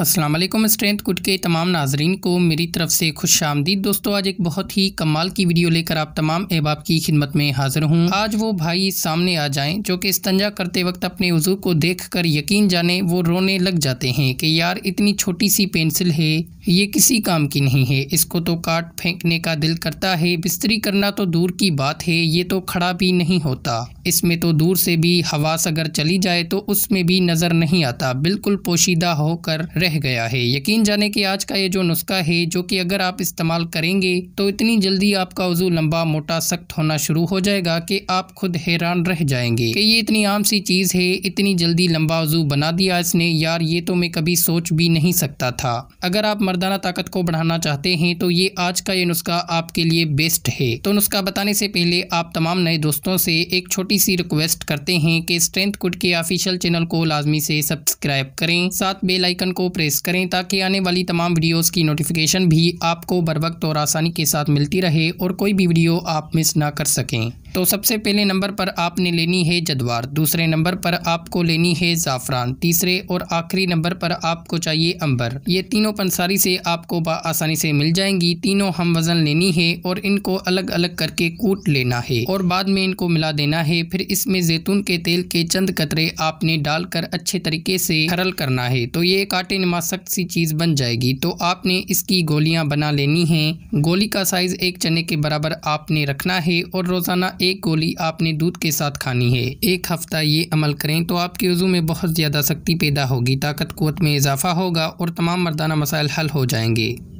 Aslam strength कुट के तमाम नाजरीन को मेरी तरफ से खुश आमदीद दोस्तों आज एक बहुत ही कमाल की वीडियो लेकर आप तमाम अहबाब की खिदमत में हाजिर हूँ आज वो भाई सामने आ जाएं जो कि इस्तंजा करते वक्त अपने वजू को देख कर यकीन जाने वो रोने लग जाते हैं कि यार इतनी छोटी सी पेंसिल है ये किसी काम की नहीं है इसको तो काट फेंकने का दिल करता है बिस्तरी करना तो दूर की बात है ये तो खड़ा भी नहीं होता इसमें तो दूर से भी हवास अगर चली जाए तो उसमें भी नज़र नहीं आता बिल्कुल पोशीदा होकर रह गया है यकीन जाने कि आज का ये जो नुस्खा है जो कि अगर आप इस्तेमाल करेंगे तो इतनी जल्दी आपका वजू लंबा मोटा सख्त होना शुरू हो जाएगा कि आप खुद हैरान रह जाएंगे कि ये इतनी आम सी चीज़ है इतनी जल्दी लंबा वजू बना दिया इसने यार ये तो मैं कभी सोच भी नहीं सकता था अगर आप मर्दाना ताकत को बढ़ाना चाहते हैं तो ये आज का ये नुस्खा आपके लिए बेस्ट है तो नुस्खा बताने से पहले आप तमाम नए दोस्तों से एक छोटी सी रिक्वेस्ट करते हैं कि स्ट्रेंथ कुट के ऑफिशियल चैनल को लाजमी से सब्सक्राइब करें साथ बेल आइकन को प्रेस करें ताकि आने वाली तमाम वीडियोस की नोटिफिकेशन भी आपको बर वक्त और आसानी के साथ मिलती रहे और कोई भी वीडियो आप मिस ना कर सकें तो सबसे पहले नंबर पर आपने लेनी है जदवार दूसरे नंबर पर आपको लेनी है ज़ाफ़रान तीसरे और आखिरी नंबर पर आपको चाहिए अंबर ये तीनों पंसारी से आपको आसानी से मिल जाएंगी तीनों हम वज़न लेनी है और इनको अलग अलग करके कूट लेना है और बाद में इनको मिला देना है फिर इसमें जैतून के तेल के चंद कतरे आपने डालकर अच्छे तरीके से खरल करना है तो ये काटे नमा सख्त सी चीज़ बन जाएगी तो आपने इसकी गोलियाँ बना लेनी है गोली का साइज़ एक चने के बराबर आपने रखना है और रोज़ाना एक गोली आपने दूध के साथ खानी है एक हफ्ता ये अमल करें तो आपके वजू में बहुत ज़्यादा सख्ती पैदा होगी ताकत कुत में इजाफा होगा और तमाम मर्दाना मसाइल हल हो जाएंगे